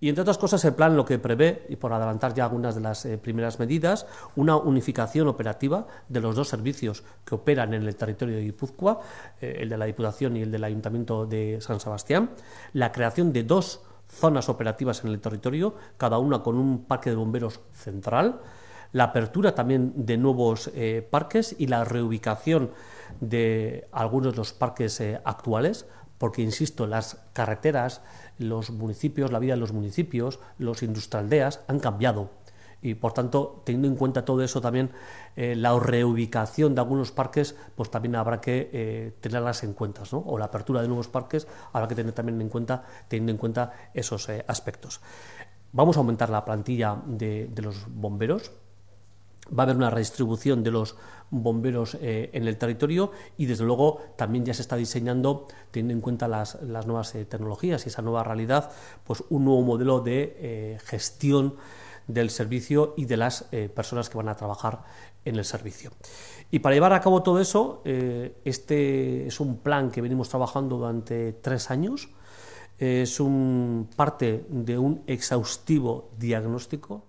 Y entre otras cosas, el plan lo que prevé, y por adelantar ya algunas de las eh, primeras medidas, una unificación operativa de los dos servicios que operan en el territorio de Guipúzcoa, eh, el de la Diputación y el del Ayuntamiento de San Sebastián, la creación de dos zonas operativas en el territorio, cada una con un parque de bomberos central, la apertura también de nuevos eh, parques y la reubicación de algunos de los parques actuales porque, insisto, las carreteras, los municipios, la vida de los municipios, los industrialdeas han cambiado. Y por tanto, teniendo en cuenta todo eso también, eh, la reubicación de algunos parques, pues también habrá que eh, tenerlas en cuenta, O la apertura de nuevos parques habrá que tener también en cuenta, teniendo en cuenta esos eh, aspectos. Vamos a aumentar la plantilla de los bomberos, va a haber una redistribución de los bomberos eh, en el territorio y desde luego también ya se está diseñando teniendo en cuenta las, nuevas eh, tecnologías y esa nueva realidad pues un nuevo modelo de eh, gestión del servicio y de las personas que van a trabajar en el servicio. Y para llevar a cabo todo eso, este es un plan que venimos trabajando durante tres años, es un parte de un exhaustivo diagnóstico